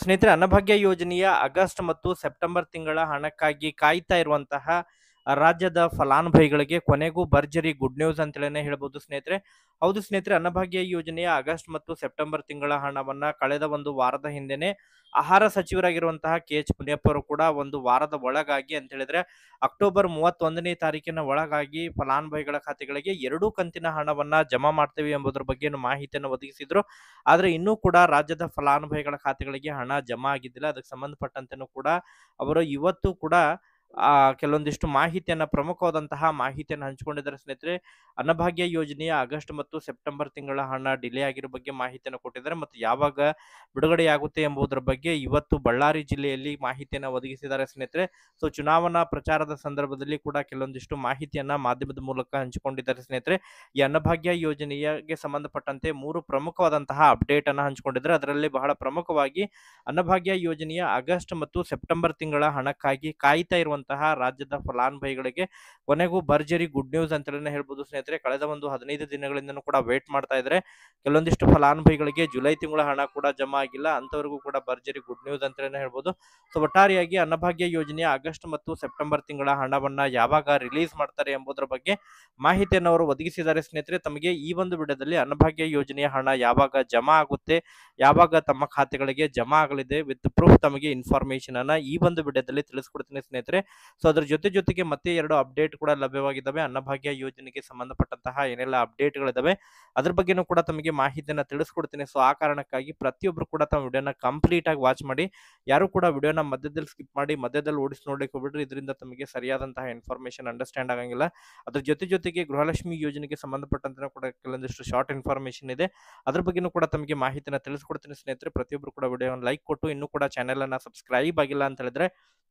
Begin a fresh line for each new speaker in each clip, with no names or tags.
ಸ್ನೇಹಿತರೆ ಅನ್ನಭಾಗ್ಯ ಯೋಜನೆಯ ಆಗಸ್ಟ್ ಮತ್ತು ಸೆಪ್ಟೆಂಬರ್ ತಿಂಗಳ ಹಣಕ್ಕಾಗಿ ಕಾಯ್ತಾ ಇರುವಂತಹ ರಾಜ್ಯದ ಫಲಾನುಭವಿಗಳಿಗೆ ಕೊನೆಗೂ ಭರ್ಜರಿ ಗುಡ್ ನ್ಯೂಸ್ ಅಂತೇಳಿ ಹೇಳ್ಬೋದು ಸ್ನೇಹಿತರೆ ಹೌದು ಸ್ನೇಹಿತರೆ ಅನ್ನಭಾಗ್ಯ ಯೋಜನೆಯ ಆಗಸ್ಟ್ ಮತ್ತು ಸೆಪ್ಟೆಂಬರ್ ತಿಂಗಳ ಹಣವನ್ನು ಕಳೆದ ಒಂದು ವಾರದ ಹಿಂದೆನೆ ಆಹಾರ ಸಚಿವರಾಗಿರುವಂತಹ ಕೆ ಎಚ್ ಪುನಿಯಪ್ಪರು ಕೂಡ ಒಂದು ವಾರದ ಒಳಗಾಗಿ ಅಂತ ಹೇಳಿದ್ರೆ ಅಕ್ಟೋಬರ್ ಮೂವತ್ತೊಂದನೇ ತಾರೀಕಿನ ಒಳಗಾಗಿ ಫಲಾನುಭವಿಗಳ ಖಾತೆಗಳಿಗೆ ಎರಡೂ ಕಂತಿನ ಹಣವನ್ನ ಜಮಾ ಮಾಡ್ತೇವೆ ಎಂಬುದರ ಬಗ್ಗೆ ಮಾಹಿತಿಯನ್ನು ಒದಗಿಸಿದ್ರು ಆದ್ರೆ ಇನ್ನೂ ಕೂಡ ರಾಜ್ಯದ ಫಲಾನುಭವಿಗಳ ಖಾತೆಗಳಿಗೆ ಹಣ ಜಮಾ ಆಗಿದ್ದಿಲ್ಲ ಅದಕ್ಕೆ ಸಂಬಂಧಪಟ್ಟಂತೆ ಕೂಡ ಅವರು ಇವತ್ತು ಕೂಡ ಆ ಕೆಲವೊಂದಿಷ್ಟು ಮಾಹಿತಿಯನ್ನ ಪ್ರಮುಖವಾದಂತಹ ಮಾಹಿತಿಯನ್ನು ಹಂಚಿಕೊಂಡಿದ್ದಾರೆ ಸ್ನೇಹಿತರೆ ಅನ್ನಭಾಗ್ಯ ಯೋಜನೆಯ ಆಗಸ್ಟ್ ಮತ್ತು ಸೆಪ್ಟೆಂಬರ್ ತಿಂಗಳ ಹಣ ಡಿಲೇ ಆಗಿರೋ ಬಗ್ಗೆ ಮಾಹಿತಿಯನ್ನು ಕೊಟ್ಟಿದ್ದಾರೆ ಮತ್ತು ಯಾವಾಗ ಬಿಡುಗಡೆಯಾಗುತ್ತೆ ಎಂಬುದರ ಬಗ್ಗೆ ಇವತ್ತು ಬಳ್ಳಾರಿ ಜಿಲ್ಲೆಯಲ್ಲಿ ಮಾಹಿತಿಯನ್ನು ಒದಗಿಸಿದ್ದಾರೆ ಸ್ನೇಹಿತರೆ ಸೊ ಚುನಾವಣಾ ಪ್ರಚಾರದ ಸಂದರ್ಭದಲ್ಲಿ ಕೂಡ ಕೆಲವೊಂದಿಷ್ಟು ಮಾಹಿತಿಯನ್ನ ಮಾಧ್ಯಮದ ಮೂಲಕ ಹಂಚಿಕೊಂಡಿದ್ದಾರೆ ಸ್ನೇಹಿತರೆ ಈ ಅನ್ನಭಾಗ್ಯ ಯೋಜನೆಯಗೆ ಸಂಬಂಧಪಟ್ಟಂತೆ ಮೂರು ಪ್ರಮುಖವಾದಂತಹ ಅಪ್ಡೇಟ್ ಅನ್ನು ಹಂಚಿಕೊಂಡಿದ್ದಾರೆ ಅದರಲ್ಲಿ ಬಹಳ ಪ್ರಮುಖವಾಗಿ ಅನ್ನಭಾಗ್ಯ ಯೋಜನೆಯ ಆಗಸ್ಟ್ ಮತ್ತು ಸೆಪ್ಟೆಂಬರ್ ತಿಂಗಳ ಹಣಕ್ಕಾಗಿ ಕಾಯ್ತಾ ಇರುವಂತಹ ಇರುವಂತಹ ರಾಜ್ಯದ ಫಲಾನುಭವಿಗಳಿಗೆ ಕೊನೆಗೂ ಭರ್ಜರಿ ಗುಡ್ ನ್ಯೂಸ್ ಅಂತಲೇ ಹೇಳ್ಬೋದು ಸ್ನೇಹಿತರೆ ಕಳೆದ ಒಂದು ಹದಿನೈದು ದಿನಗಳಿಂದ ಕೂಡ ವೇಟ್ ಮಾಡ್ತಾ ಇದ್ರೆ ಕೆಲವೊಂದಿಷ್ಟು ಫಲಾನುಭವಿಗಳಿಗೆ ಜುಲೈ ತಿಂಗಳ ಹಣ ಕೂಡ ಜಮಾ ಆಗಿಲ್ಲ ಅಂತವರೆಗೂ ಕೂಡ ಭರ್ಜರಿ ಗುಡ್ ನ್ಯೂಸ್ ಅಂತಲೇ ಹೇಳ್ಬೋದು ಸೊ ಒಟ್ಟಾರೆಯಾಗಿ ಅನ್ನಭಾಗ್ಯ ಯೋಜನೆಯ ಆಗಸ್ಟ್ ಮತ್ತು ಸೆಪ್ಟೆಂಬರ್ ತಿಂಗಳ ಹಣವನ್ನ ಯಾವಾಗ ರಿಲೀಸ್ ಮಾಡ್ತಾರೆ ಎಂಬುದರ ಬಗ್ಗೆ ಮಾಹಿತಿಯನ್ನು ಅವರು ಒದಗಿಸಿದ್ದಾರೆ ಸ್ನೇಹಿತರೆ ತಮಗೆ ಈ ಒಂದು ವಿಡಿಯೋದಲ್ಲಿ ಅನ್ನಭಾಗ್ಯ ಯೋಜನೆಯ ಹಣ ಯಾವಾಗ ಜಮಾ ಆಗುತ್ತೆ ಯಾವಾಗ ತಮ್ಮ ಖಾತೆಗಳಿಗೆ ಜಮಾ ಆಗಲಿದೆ ವಿತ್ ಪ್ರೂಫ್ ತಮಗೆ ಇನ್ಫಾರ್ಮೇಶನ್ ಅನ್ನ ಈ ಒಂದು ವಿಡಿಯೋದಲ್ಲಿ ತಿಳಿಸ್ಕೊಡ್ತೀನಿ ಸ್ನೇಹಿತರೆ ಸೊ ಅದರ ಜೊತೆ ಜೊತೆಗೆ ಮತ್ತೆ ಎರಡು ಅಪ್ಡೇಟ್ ಕೂಡ ಲಭ್ಯವಾಗಿದ್ದಾವೆ ಅನ್ನಭಾಗ್ಯ ಯೋಜನೆಗೆ ಸಂಬಂಧಪಟ್ಟಂತಹ ಏನೆಲ್ಲ ಅಪ್ಡೇಟ್ಗಳಿದ್ದಾವೆ ಅದ್ರ ಬಗ್ಗೆನೂ ಕೂಡ ತಮಗೆ ಮಾಹಿತಿಯನ್ನು ತಿಳಿಸ್ಕೊಡ್ತೀನಿ ಸೊ ಆ ಕಾರಣಕ್ಕಾಗಿ ಪ್ರತಿಯೊಬ್ಬರು ಕೂಡ ತಮ್ಮ ವಿಡಿಯೋನ ಕಂಪ್ಲೀಟ್ ಆಗಿ ವಾಚ್ ಮಾಡಿ ಯಾರು ಕೂಡ ವಿಡಿಯೋನ ಮಧ್ಯದಲ್ಲಿ ಸ್ಕಿಪ್ ಮಾಡಿ ಮಧ್ಯದಲ್ಲಿ ಓಡಿಸಿ ನೋಡ್ಲಿಕ್ಕೆ ಹೋಗ್ಬಿಟ್ರಿ ಇದರಿಂದ ತಮಗೆ ಸರಿಯಾದಂತಹ ಇನ್ಫಾರ್ಮೇಶನ್ ಅಂಡರ್ಸ್ಟ್ಯಾಂಡ್ ಆಗಂಗಿಲ್ಲ ಅದ್ರ ಜೊತೆ ಜೊತೆಗೆ ಗೃಹಲಕ್ಷ್ಮಿ ಯೋಜನೆಗೆ ಸಂಬಂಧಪಟ್ಟಂತೆ ಕೂಡ ಕೆಲವೊಂದಿಷ್ಟು ಶಾರ್ಟ್ ಇನ್ಫಾರ್ಮೇಶನ್ ಇದೆ ಅದ್ರ ಬಗ್ಗೆನೂ ಕೂಡ ತಮಗೆ ಮಾಹಿತಿನ ತಿಳಿಸ್ಕೊಡ್ತೀನಿ ಸ್ನೇಹಿತರೆ ಪ್ರತಿಯೊಬ್ಬರು ಕೂಡ ವಿಡಿಯೋನ ಲೈಕ್ ಕೊಟ್ಟು ಇನ್ನೂ ಕೂಡ ಚಾನೆಲ್ ಅನ್ನ ಸಬ್ಸ್ಕ್ರೈಬ್ ಆಗಿಲ್ಲ ಅಂತ ಹೇಳಿದ್ರೆ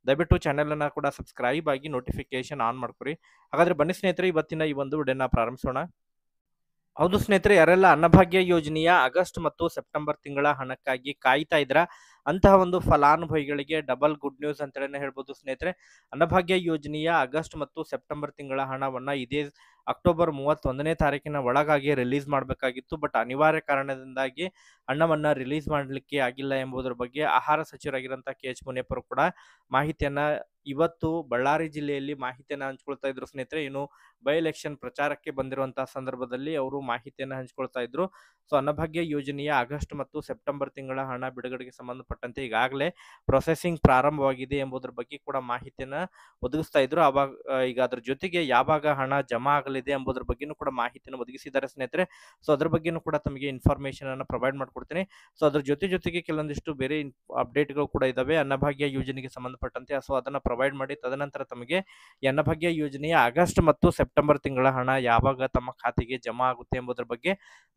ದಯವಿಟ್ಟು ಚಾನೆಲನ್ನು ಕೂಡ ಸಬ್ಸ್ಕ್ರೈಬ್ ಆಗಿ ನೋಟಿಫಿಕೇಶನ್ ಆನ್ ಮಾಡ್ಕೊರಿ ಹಾಗಾದ್ರೆ ಬನ್ನಿ ಸ್ನೇಹಿತರೆ ಇವತ್ತಿನ ಈ ಒಂದು ವಿಡಿಯೋನ ಪ್ರಾರಂಭಿಸೋಣ ಹೌದು ಸ್ನೇಹಿತರೆ ಯಾರೆಲ್ಲ ಅನ್ನಭಾಗ್ಯ ಯೋಜನೆಯ ಆಗಸ್ಟ್ ಮತ್ತು ಸೆಪ್ಟೆಂಬರ್ ತಿಂಗಳ ಹಣಕ್ಕಾಗಿ ಕಾಯ್ತಾ ಇದ್ರ ಅಂತಹ ಒಂದು ಫಲಾನುಭವಿಗಳಿಗೆ ಡಬಲ್ ಗುಡ್ ನ್ಯೂಸ್ ಅಂತೇಳಿ ಹೇಳ್ಬೋದು ಸ್ನೇಹಿತರೆ ಅನ್ನಭಾಗ್ಯ ಯೋಜನೆಯ ಆಗಸ್ಟ್ ಮತ್ತು ಸೆಪ್ಟೆಂಬರ್ ತಿಂಗಳ ಹಣವನ್ನ ಇದೇ ಅಕ್ಟೋಬರ್ ಮೂವತ್ತೊಂದನೇ ತಾರೀಕಿನ ಒಳಗಾಗಿ ರಿಲೀಸ್ ಮಾಡಬೇಕಾಗಿತ್ತು ಬಟ್ ಅನಿವಾರ್ಯ ಕಾರಣದಿಂದಾಗಿ ಅಣ್ಣವನ್ನ ರಿಲೀಸ್ ಮಾಡಲಿಕ್ಕೆ ಆಗಿಲ್ಲ ಎಂಬುದರ ಬಗ್ಗೆ ಆಹಾರ ಸಚಿವರಾಗಿರುವಂತಹ ಕೆ ಎಚ್ ಕೂಡ ಮಾಹಿತಿಯನ್ನ ಇವತ್ತು ಬಳ್ಳಾರಿ ಜಿಲ್ಲೆಯಲ್ಲಿ ಮಾಹಿತಿಯನ್ನು ಹಂಚಿಕೊಳ್ತಾ ಇದ್ರು ಸ್ನೇಹಿತರೆ ಇನ್ನು ಬೈ ಎಲೆಕ್ಷನ್ ಪ್ರಚಾರಕ್ಕೆ ಬಂದಿರುವಂತಹ ಸಂದರ್ಭದಲ್ಲಿ ಅವರು ಮಾಹಿತಿಯನ್ನು ಹಂಚ್ಕೊಳ್ತಾ ಇದ್ರು ಸೊ ಅನ್ನಭಾಗ್ಯ ಯೋಜನೆಯ ಆಗಸ್ಟ್ ಮತ್ತು ಸೆಪ್ಟೆಂಬರ್ ತಿಂಗಳ ಹಣ ಬಿಡುಗಡೆಗೆ ಸಂಬಂಧಪಟ್ಟಂತೆ ಈಗಾಗಲೇ ಪ್ರೊಸೆಸಿಂಗ್ ಪ್ರಾರಂಭವಾಗಿದೆ ಎಂಬುದರ ಬಗ್ಗೆ ಕೂಡ ಮಾಹಿತಿಯನ್ನು ಒದಗಿಸ್ತಾ ಇದ್ರು ಅವಾಗ ಈಗ ಅದ್ರ ಜೊತೆಗೆ ಯಾವಾಗ ಹಣ ಜಮಾ ಇದೆ ಎಂಬುದರ ಬಗ್ಗೆನೂ ಕೂಡ ಮಾಹಿತಿಯನ್ನು ಒದಗಿಸಿದ್ದಾರೆ ಸ್ನೇಹಿತರೆ ಸೊ ಅದರ ಬಗ್ಗೆನೂ ಕೂಡ ತಮಗೆ ಇನ್ಫಾರ್ಮೇಶನ್ ಅನ್ನು ಪ್ರೊವೈಡ್ ಮಾಡ್ಕೊಡ್ತೀನಿ ಸೊ ಅದ್ರ ಜೊತೆ ಜೊತೆಗೆ ಕೆಲವೊಂದಿಷ್ಟು ಬೇರೆ ಅಪ್ಡೇಟ್ಗಳು ಕೂಡ ಇದ್ದಾವೆ ಅನ್ನಭಾಗ್ಯ ಯೋಜನೆಗೆ ಸಂಬಂಧಪಟ್ಟಂತೆ ಸೊ ಅದನ್ನು ಪ್ರೊವೈಡ್ ಮಾಡಿ ತದನಂತರ ತಮಗೆ ಅನ್ನಭಾಗ್ಯ ಯೋಜನೆಯ ಆಗಸ್ಟ್ ಮತ್ತು ಸೆಪ್ಟೆಂಬರ್ ತಿಂಗಳ ಹಣ ಯಾವಾಗ ತಮ್ಮ ಖಾತೆಗೆ ಜಮಾ ಆಗುತ್ತೆ ಎಂಬುದರ ಬಗ್ಗೆ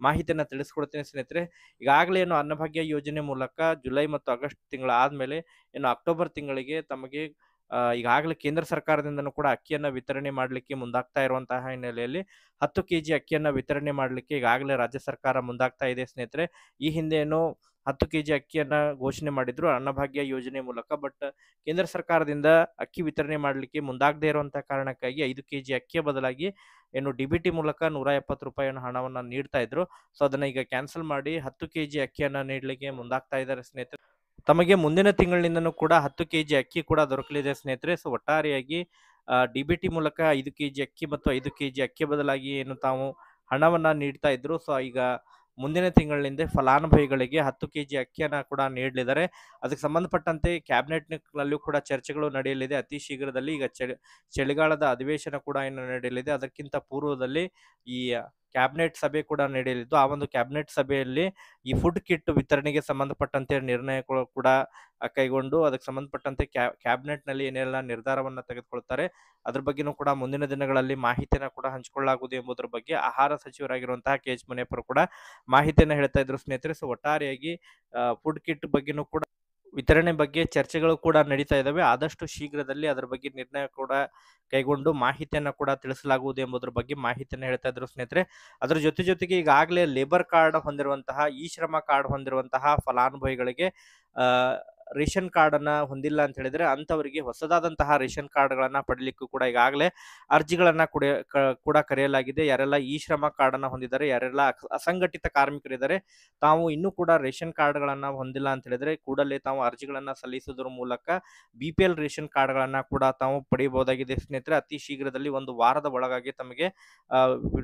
ಮಾಹಿತಿಯನ್ನು ತಿಳಿಸ್ಕೊಡ್ತೀನಿ ಸ್ನೇಹಿತರೆ ಈಗಾಗಲೇ ಏನು ಅನ್ನಭಾಗ್ಯ ಯೋಜನೆ ಮೂಲಕ ಜುಲೈ ಮತ್ತು ಆಗಸ್ಟ್ ತಿಂಗಳ ಆದಮೇಲೆ ಏನು ಅಕ್ಟೋಬರ್ ತಿಂಗಳಿಗೆ ತಮಗೆ ಈಗಾಗಲೇ ಕೇಂದ್ರ ಸರ್ಕಾರದಿಂದನೂ ಕೂಡ ಅಕ್ಕಿಯನ್ನು ವಿತರಣೆ ಮಾಡಲಿಕ್ಕೆ ಮುಂದಾಗ್ತಾ ಇರುವಂತಹ ಹಿನ್ನೆಲೆಯಲ್ಲಿ ಹತ್ತು ಕೆ ಜಿ ಅಕ್ಕಿಯನ್ನು ವಿತರಣೆ ಮಾಡಲಿಕ್ಕೆ ಈಗಾಗಲೇ ರಾಜ್ಯ ಸರ್ಕಾರ ಮುಂದಾಗ್ತಾ ಇದೆ ಸ್ನೇಹಿತರೆ ಈ ಏನು ಹತ್ತು ಕೆ ಜಿ ಅಕ್ಕಿಯನ್ನು ಘೋಷಣೆ ಮಾಡಿದ್ರು ಅನ್ನಭಾಗ್ಯ ಯೋಜನೆ ಮೂಲಕ ಬಟ್ ಕೇಂದ್ರ ಸರ್ಕಾರದಿಂದ ಅಕ್ಕಿ ವಿತರಣೆ ಮಾಡಲಿಕ್ಕೆ ಮುಂದಾಗದೇ ಇರುವಂತಹ ಕಾರಣಕ್ಕಾಗಿ ಐದು ಕೆ ಜಿ ಅಕ್ಕಿಯ ಬದಲಾಗಿ ಏನು ಡಿ ಬಿ ಟಿ ಮೂಲಕ ನೂರ ಎಪ್ಪತ್ತು ರೂಪಾಯಿಯನ್ನು ಹಣವನ್ನು ನೀಡ್ತಾ ಇದ್ರು ಸೊ ಅದನ್ನ ಈಗ ಕ್ಯಾನ್ಸಲ್ ಮಾಡಿ ಹತ್ತು ಕೆ ಜಿ ಅಕ್ಕಿಯನ್ನು ನೀಡಲಿಕ್ಕೆ ಮುಂದಾಗ್ತಾ ಇದ್ದಾರೆ ಸ್ನೇಹಿತರೆ ತಮಗೆ ಮುಂದಿನ ತಿಂಗಳಿನಿಂದನೂ ಕೂಡ ಹತ್ತು ಕೆ ಜಿ ಅಕ್ಕಿ ಕೂಡ ದೊರಕಲಿದೆ ಸ್ನೇಹಿತರೆ ಸೊ ಒಟ್ಟಾರೆಯಾಗಿ ಡಿ ಬಿ ಟಿ ಮೂಲಕ ಐದು ಕೆ ಜಿ ಅಕ್ಕಿ ಮತ್ತು ಐದು ಕೆ ಜಿ ಅಕ್ಕಿ ಬದಲಾಗಿ ಏನು ತಾವು ಹಣವನ್ನು ನೀಡ್ತಾ ಇದ್ರು ಸೊ ಈಗ ಮುಂದಿನ ತಿಂಗಳಿನಿಂದ ಫಲಾನುಭವಿಗಳಿಗೆ ಹತ್ತು ಕೆ ಜಿ ಅಕ್ಕಿಯನ್ನು ಕೂಡ ನೀಡಲಿದ್ದಾರೆ ಅದಕ್ಕೆ ಸಂಬಂಧಪಟ್ಟಂತೆ ಕ್ಯಾಬಿನೆಟ್ನಲ್ಲೂ ಕೂಡ ಚರ್ಚೆಗಳು ನಡೆಯಲಿದೆ ಅತಿ ಶೀಘ್ರದಲ್ಲಿ ಈಗ ಚಳಿಗಾಲದ ಅಧಿವೇಶನ ಕೂಡ ಏನು ನಡೆಯಲಿದೆ ಅದಕ್ಕಿಂತ ಪೂರ್ವದಲ್ಲಿ ಈ ಕ್ಯಾಬಿನೆಟ್ ಸಭೆ ಕೂಡ ನಡೆಯಲಿದ್ದು ಆ ಒಂದು ಕ್ಯಾಬಿನೆಟ್ ಸಭೆಯಲ್ಲಿ ಈ ಫುಡ್ ಕಿಟ್ ವಿತರಣೆಗೆ ಸಂಬಂಧಪಟ್ಟಂತೆ ನಿರ್ಣಯಗಳು ಕೂಡ ಕೈಗೊಂಡು ಅದಕ್ಕೆ ಸಂಬಂಧಪಟ್ಟಂತೆ ಕ್ಯಾಬಿನೆಟ್ ನಲ್ಲಿ ಏನೆಲ್ಲ ನಿರ್ಧಾರವನ್ನ ತೆಗೆದುಕೊಳ್ತಾರೆ ಅದ್ರ ಬಗ್ಗೆನೂ ಕೂಡ ಮುಂದಿನ ದಿನಗಳಲ್ಲಿ ಮಾಹಿತಿಯನ್ನು ಕೂಡ ಹಂಚಿಕೊಳ್ಳಲಾಗುವುದು ಎಂಬುದರ ಬಗ್ಗೆ ಆಹಾರ ಸಚಿವರಾಗಿರುವಂತಹ ಕೆ ಎಚ್ ಮುನಿಯಪ್ಪರು ಕೂಡ ಮಾಹಿತಿಯನ್ನು ಹೇಳ್ತಾ ಇದ್ರು ಸ್ನೇಹಿತರೆ ಸೊ ಒಟ್ಟಾರೆಯಾಗಿ ಫುಡ್ ಕಿಟ್ ಬಗ್ಗೆನೂ ಕೂಡ ವಿತರಣೆ ಬಗ್ಗೆ ಚರ್ಚೆಗಳು ಕೂಡ ನಡೀತಾ ಇದ್ದಾವೆ ಆದಷ್ಟು ಶೀಘ್ರದಲ್ಲಿ ಅದರ ಬಗ್ಗೆ ನಿರ್ಣಯ ಕೂಡ ಕೈಗೊಂಡು ಮಾಹಿತಿಯನ್ನು ಕೂಡ ತಿಳಿಸಲಾಗುವುದು ಎಂಬುದರ ಬಗ್ಗೆ ಮಾಹಿತಿಯನ್ನು ಹೇಳ್ತಾ ಇದ್ರು ಸ್ನೇಹಿತರೆ ಅದರ ಜೊತೆ ಜೊತೆಗೆ ಈಗಾಗಲೇ ಲೇಬರ್ ಕಾರ್ಡ್ ಹೊಂದಿರುವಂತಹ ಈ ಶ್ರಮ ಕಾರ್ಡ್ ಹೊಂದಿರುವಂತಹ ಫಲಾನುಭವಿಗಳಿಗೆ ರೇಷನ್ ಕಾರ್ಡ್ ಅನ್ನ ಹೊಂದಿಲ್ಲ ಅಂತ ಹೇಳಿದ್ರೆ ಅಂತವರಿಗೆ ಹೊಸದಾದಂತಹ ರೇಷನ್ ಕಾರ್ಡ್ ಗಳನ್ನ ಪಡೀಲಿಕ್ಕೂ ಕೂಡ ಈಗಾಗಲೇ ಅರ್ಜಿಗಳನ್ನ ಕೂಡ ಕೂಡ ಕರೆಯಲಾಗಿದೆ ಯಾರೆಲ್ಲ ಈ ಶ್ರಮ ಕಾರ್ಡ್ ಅನ್ನ ಹೊಂದಿದ್ದಾರೆ ಯಾರೆಲ್ಲ ಅಸಂಘಟಿತ ಕಾರ್ಮಿಕರಿದ್ದಾರೆ ತಾವು ಇನ್ನೂ ಕೂಡ ರೇಷನ್ ಕಾರ್ಡ್ ಗಳನ್ನ ಹೊಂದಿಲ್ಲ ಅಂತ ಹೇಳಿದ್ರೆ ಕೂಡಲೇ ತಾವು ಅರ್ಜಿಗಳನ್ನ ಸಲ್ಲಿಸುವುದರ ಮೂಲಕ ಬಿ ಪಿ ಎಲ್ ರೇಷನ್ ಕೂಡ ತಾವು ಪಡೆಯಬಹುದಾಗಿದೆ ಸ್ನೇಹಿತರೆ ಅತಿ ಶೀಘ್ರದಲ್ಲಿ ಒಂದು ವಾರದ ಒಳಗಾಗಿ ತಮಗೆ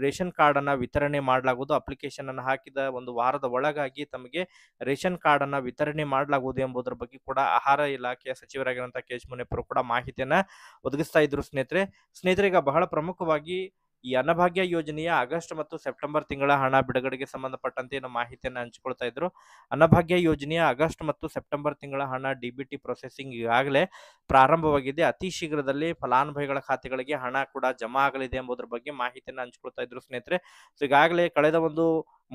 ರೇಷನ್ ಕಾರ್ಡ್ ಅನ್ನ ವಿತರಣೆ ಮಾಡಲಾಗುವುದು ಅಪ್ಲಿಕೇಶನ್ ಅನ್ನು ಹಾಕಿದ ಒಂದು ವಾರದ ಒಳಗಾಗಿ ತಮಗೆ ರೇಷನ್ ಕಾರ್ಡ್ ಅನ್ನ ವಿತರಣೆ ಮಾಡಲಾಗುವುದು ಎಂಬುದರ ಬಗ್ಗೆ ಕೂಡ ಆಹಾರ ಇಲಾಖೆಯ ಸಚಿವರಾಗಿರುವಂತಹ ಕೆ ಎಚ್ ಮುನಿಯಪ್ಪರು ಕೂಡ ಮಾಹಿತಿಯನ್ನ ಒದಗಿಸ್ತಾ ಇದ್ರು ಸ್ನೇಹಿತರೆ ಸ್ನೇಹಿತರೆ ಈಗ ಬಹಳ ಪ್ರಮುಖವಾಗಿ ಈ ಅನ್ನಭಾಗ್ಯ ಯೋಜನೆಯ ಆಗಸ್ಟ್ ಮತ್ತು ಸೆಪ್ಟೆಂಬರ್ ತಿಂಗಳ ಹಣ ಬಿಡುಗಡೆಗೆ ಸಂಬಂಧಪಟ್ಟಂತೆ ಏನು ಮಾಹಿತಿಯನ್ನು ಹಂಚಿಕೊಳ್ತಾ ಇದ್ರು ಅನ್ನಭಾಗ್ಯ ಯೋಜನೆಯ ಆಗಸ್ಟ್ ಮತ್ತು ಸೆಪ್ಟೆಂಬರ್ ತಿಂಗಳ ಹಣ ಡಿಬಿಟಿ ಪ್ರೊಸೆಸಿಂಗ್ ಈಗಾಗಲೇ ಪ್ರಾರಂಭವಾಗಿದೆ ಅತಿ ಶೀಘ್ರದಲ್ಲಿ ಫಲಾನುಭವಿಗಳ ಖಾತೆಗಳಿಗೆ ಹಣ ಕೂಡ ಜಮಾ ಆಗಲಿದೆ ಎಂಬುದರ ಬಗ್ಗೆ ಮಾಹಿತಿಯನ್ನು ಹಂಚಿಕೊಳ್ತಾ ಇದ್ರು ಸ್ನೇಹಿತರೆ ಸೊ ಈಗಾಗಲೇ ಕಳೆದ ಒಂದು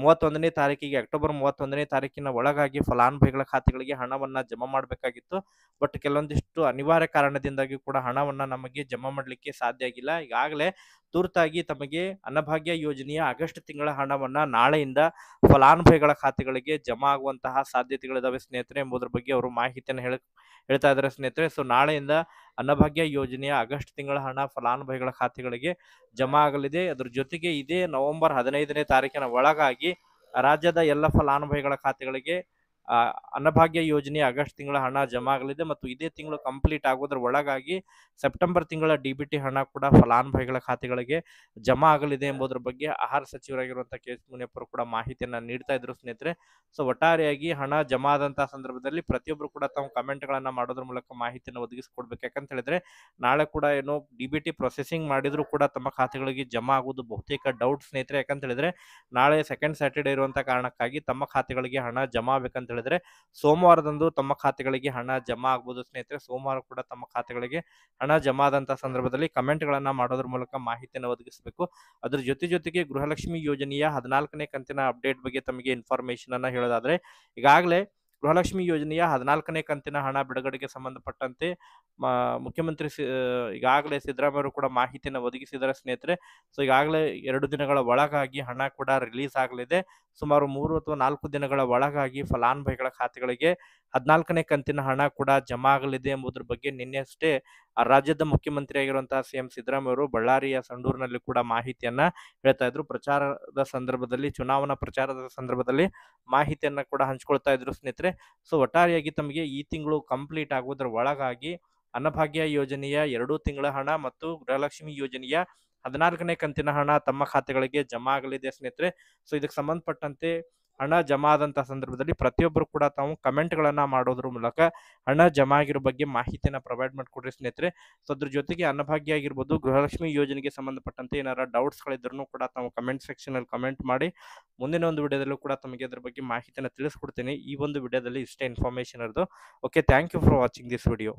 ಮೂವತ್ತೊಂದನೇ ತಾರೀಕಿಗೆ ಅಕ್ಟೋಬರ್ ಮೂವತ್ತೊಂದನೇ ತಾರೀಕಿನ ಒಳಗಾಗಿ ಫಲಾನುಭವಿಗಳ ಖಾತೆಗಳಿಗೆ ಹಣವನ್ನ ಜಮಾ ಮಾಡಬೇಕಾಗಿತ್ತು ಬಟ್ ಕೆಲವೊಂದಿಷ್ಟು ಅನಿವಾರ್ಯ ಕಾರಣದಿಂದಾಗಿ ಕೂಡ ಹಣವನ್ನ ನಮಗೆ ಜಮಾ ಮಾಡಲಿಕ್ಕೆ ಸಾಧ್ಯ ಆಗಿಲ್ಲ ಈಗಾಗಲೇ ತುರ್ತಾಗಿ ತಮಗೆ ಅನ್ನಭಾಗ್ಯ ಯೋಜನೆಯ ಆಗಸ್ಟ್ ತಿಂಗಳ ಹಣವನ್ನ ನಾಳೆಯಿಂದ ಫಲಾನುಭವಿಗಳ ಖಾತೆಗಳಿಗೆ ಜಮಾ ಆಗುವಂತಹ ಸಾಧ್ಯತೆಗಳಿದಾವೆ ಸ್ನೇಹಿತರೆ ಎಂಬುದರ ಬಗ್ಗೆ ಅವರು ಮಾಹಿತಿಯನ್ನು ಹೇಳ ಹೇಳ್ತಾ ಇದ್ದಾರೆ ಸ್ನೇಹಿತರೆ ಸೊ ನಾಳೆಯಿಂದ ಅನ್ನಭಾಗ್ಯ ಯೋಜನೆಯ ಆಗಸ್ಟ್ ತಿಂಗಳ ಹಣ ಫಲಾನುಭವಿಗಳ ಖಾತೆಗಳಿಗೆ ಜಮಾ ಆಗಲಿದೆ ಅದರ ಜೊತೆಗೆ ಇದೇ ನವೆಂಬರ್ ಹದಿನೈದನೇ ತಾರೀಕಿನ ಒಳಗಾಗಿ ರಾಜ್ಯದ ಎಲ್ಲ ಫಲಾನುಭವಿಗಳ ಖಾತೆಗಳಿಗೆ ಅನ್ನಭಾಗ್ಯ ಯೋಜನೆ ಆಗಸ್ಟ್ ತಿಂಗಳ ಹಣ ಜಮಾ ಆಗಲಿದೆ ಮತ್ತು ಇದೇ ತಿಂಗಳು ಕಂಪ್ಲೀಟ್ ಆಗೋದ್ರ ಒಳಗಾಗಿ ಸೆಪ್ಟೆಂಬರ್ ತಿಂಗಳ ಡಿ ಬಿ ಟಿ ಹಣ ಕೂಡ ಫಲಾನುಭವಿಗಳ ಖಾತೆಗಳಿಗೆ ಜಮಾ ಆಗಲಿದೆ ಎಂಬುದರ ಬಗ್ಗೆ ಆಹಾರ ಸಚಿವರಾಗಿರುವಂತಹ ಕೆ ಎಸ್ ಮುನಿಯಪ್ಪರು ಕೂಡ ಮಾಹಿತಿಯನ್ನ ನೀಡ್ತಾ ಇದ್ರು ಸ್ನೇಹಿತರೆ ಸೊ ಒಟ್ಟಾರೆಯಾಗಿ ಹಣ ಜಮಾ ಆದಂತಹ ಸಂದರ್ಭದಲ್ಲಿ ಪ್ರತಿಯೊಬ್ಬರು ಕೂಡ ತಮ್ಮ ಕಮೆಂಟ್ ಗಳನ್ನ ಮಾಡೋದ್ರ ಮೂಲಕ ಮಾಹಿತಿಯನ್ನು ಒದಗಿಸಿಕೊಡ್ಬೇಕು ಯಾಕಂತ ಹೇಳಿದ್ರೆ ನಾಳೆ ಕೂಡ ಏನು ಡಿ ಬಿ ಟಿ ಪ್ರೊಸೆಸಿಂಗ್ ಮಾಡಿದ್ರು ಕೂಡ ತಮ್ಮ ಖಾತೆಗಳಿಗೆ ಜಮಾ ಆಗುವುದು ಬಹುತೇಕ ಡೌಟ್ ಸ್ನೇಹಿತರೆ ಯಾಕಂತ ಹೇಳಿದ್ರೆ ನಾಳೆ ಸೆಕೆಂಡ್ ಸ್ಯಾಟರ್ಡೆ ಇರುವಂತಹ ಕಾರಣಕ್ಕಾಗಿ ತಮ್ಮ ಖಾತೆಗಳಿಗೆ ಹಣ ಜಮಾ ಬೇಕಂತ ಹೇಳಿದ್ರೆ ಸೋಮವಾರದಂದು ತಮ್ಮ ಖಾತೆಗಳಿಗೆ ಹಣ ಜಮಾ ಆಗ್ಬೋದು ಸ್ನೇಹಿತರೆ ಸೋಮವಾರ ಕೂಡ ತಮ್ಮ ಖಾತೆಗಳಿಗೆ ಹಣ ಜಮಾ ಆದಂತಹ ಸಂದರ್ಭದಲ್ಲಿ ಕಮೆಂಟ್ ಗಳನ್ನ ಮಾಡೋದ್ರ ಮೂಲಕ ಮಾಹಿತಿಯನ್ನು ಒದಗಿಸಬೇಕು ಅದ್ರ ಜೊತೆ ಜೊತೆಗೆ ಗೃಹಲಕ್ಷ್ಮಿ ಯೋಜನೆಯ ಹದಿನಾಲ್ಕನೇ ಕಂತಿನ ಅಪ್ಡೇಟ್ ಬಗ್ಗೆ ತಮಗೆ ಇನ್ಫಾರ್ಮೇಶನ್ ಅನ್ನ ಹೇಳೋದಾದ್ರೆ ಈಗಾಗಲೇ ಗೃಹಲಕ್ಷ್ಮಿ ಯೋಜನೆಯ ಹದಿನಾಲ್ಕನೇ ಕಂತಿನ ಹಣ ಬಿಡುಗಡೆಗೆ ಸಂಬಂಧಪಟ್ಟಂತೆ ಮುಖ್ಯಮಂತ್ರಿ ಈಗಾಗಲೇ ಸಿದ್ದರಾಮಯ್ಯರು ಕೂಡ ಮಾಹಿತಿಯನ್ನು ಒದಗಿಸಿದ್ದಾರೆ ಸ್ನೇಹಿತರೆ ಸೊ ಈಗಾಗಲೇ ಎರಡು ದಿನಗಳ ಒಳಗಾಗಿ ಹಣ ಕೂಡ ರಿಲೀಸ್ ಆಗಲಿದೆ ಸುಮಾರು ಮೂರು ಅಥವಾ ನಾಲ್ಕು ದಿನಗಳ ಒಳಗಾಗಿ ಫಲಾನುಭವಿಗಳ ಖಾತೆಗಳಿಗೆ ಹದಿನಾಲ್ಕನೇ ಕಂತಿನ ಹಣ ಕೂಡ ಜಮಾ ಆಗಲಿದೆ ಎಂಬುದರ ಬಗ್ಗೆ ಆ ರಾಜ್ಯದ ಮುಖ್ಯಮಂತ್ರಿಯಾಗಿರುವಂತಹ ಸಿ ಎಂ ಸಿದ್ದರಾಮಯ್ಯ ಅವರು ಬಳ್ಳಾರಿಯ ಸಂಡೂರಿನಲ್ಲಿ ಕೂಡ ಮಾಹಿತಿಯನ್ನ ಹೇಳ್ತಾ ಇದ್ರು ಪ್ರಚಾರದ ಸಂದರ್ಭದಲ್ಲಿ ಚುನಾವಣಾ ಪ್ರಚಾರದ ಸಂದರ್ಭದಲ್ಲಿ ಮಾಹಿತಿಯನ್ನ ಕೂಡ ಹಂಚ್ಕೊಳ್ತಾ ಇದ್ರು ಸ್ನೇಹಿತರೆ ಸೊ ಒಟ್ಟಾರೆಯಾಗಿ ತಮಗೆ ಈ ತಿಂಗಳು ಕಂಪ್ಲೀಟ್ ಆಗೋದ್ರ ಒಳಗಾಗಿ ಅನ್ನಭಾಗ್ಯ ಯೋಜನೆಯ ಎರಡು ತಿಂಗಳ ಹಣ ಮತ್ತು ಗೃಹಲಕ್ಷ್ಮಿ ಯೋಜನೆಯ ಹದಿನಾಲ್ಕನೇ ಕಂತಿನ ಹಣ ತಮ್ಮ ಖಾತೆಗಳಿಗೆ ಜಮಾ ಆಗಲಿದೆ ಸ್ನೇಹಿತರೆ ಸೊ ಇದಕ್ಕೆ ಸಂಬಂಧಪಟ್ಟಂತೆ ಹಣ ಜಮಾ ಆದಂತಹ ಸಂದರ್ಭದಲ್ಲಿ ಪ್ರತಿಯೊಬ್ಬರು ಕೂಡ ತಾವು ಕಮೆಂಟ್ಗಳನ್ನ ಮಾಡೋದ್ರ ಮೂಲಕ ಹಣ ಜಮಾ ಆಗಿರೋ ಬಗ್ಗೆ ಮಾಹಿತಿನ ಪ್ರೊವೈಡ್ ಮಾಡಿಕೊಡ್ರಿ ಸ್ನೇಹಿತರೆ ಸೊ ಅದ್ರ ಜೊತೆಗೆ ಅನ್ನಭಾಗ್ಯ ಆಗಿರ್ಬೋದು ಗೃಹಲಕ್ಷ್ಮಿ ಯೋಜನೆಗೆ ಸಂಬಂಧಪಟ್ಟಂತೆ ಏನಾರ ಡೌಟ್ಸ್ಗಳಿದ್ರು ಕೂಡ ತಾವು ಕಮೆಂಟ್ ಸೆಕ್ಷನಲ್ಲಿ ಕಮೆಂಟ್ ಮಾಡಿ ಮುಂದಿನ ಒಂದು ವಿಡಿಯೋದಲ್ಲೂ ಕೂಡ ತಮಗೆ ಅದ್ರ ಬಗ್ಗೆ ಮಾಹಿತಿಯನ್ನು ತಿಳಿಸ್ಕೊಡ್ತೀನಿ ಈ ಒಂದು ವಿಡಿಯೋದಲ್ಲಿ ಇಷ್ಟೇ ಇನ್ಫಾರ್ಮೇಶನ್ ಇರೋದು okay thank you for watching this video